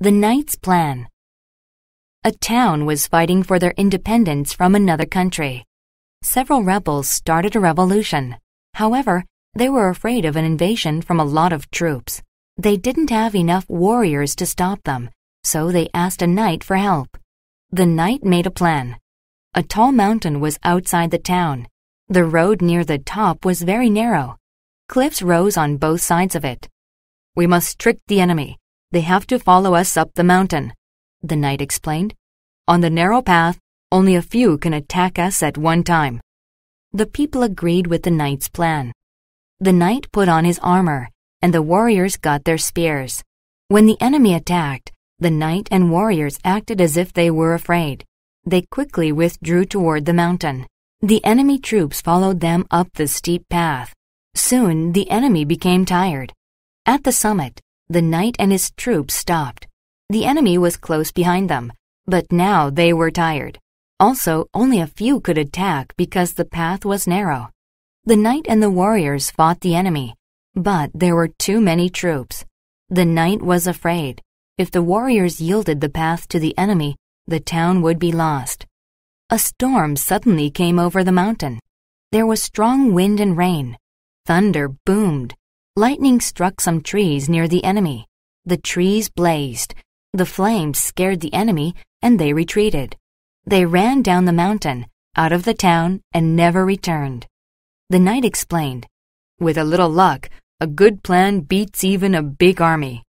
The Knight's Plan A town was fighting for their independence from another country. Several rebels started a revolution. However, they were afraid of an invasion from a lot of troops. They didn't have enough warriors to stop them, so they asked a knight for help. The knight made a plan. A tall mountain was outside the town. The road near the top was very narrow. Cliffs rose on both sides of it. We must trick the enemy. They have to follow us up the mountain, the knight explained. On the narrow path, only a few can attack us at one time. The people agreed with the knight's plan. The knight put on his armor, and the warriors got their spears. When the enemy attacked, the knight and warriors acted as if they were afraid. They quickly withdrew toward the mountain. The enemy troops followed them up the steep path. Soon the enemy became tired. At the summit, the knight and his troops stopped. The enemy was close behind them, but now they were tired. Also, only a few could attack because the path was narrow. The knight and the warriors fought the enemy, but there were too many troops. The knight was afraid. If the warriors yielded the path to the enemy, the town would be lost. A storm suddenly came over the mountain. There was strong wind and rain. Thunder boomed. Lightning struck some trees near the enemy. The trees blazed. The flames scared the enemy and they retreated. They ran down the mountain, out of the town, and never returned. The knight explained, With a little luck, a good plan beats even a big army.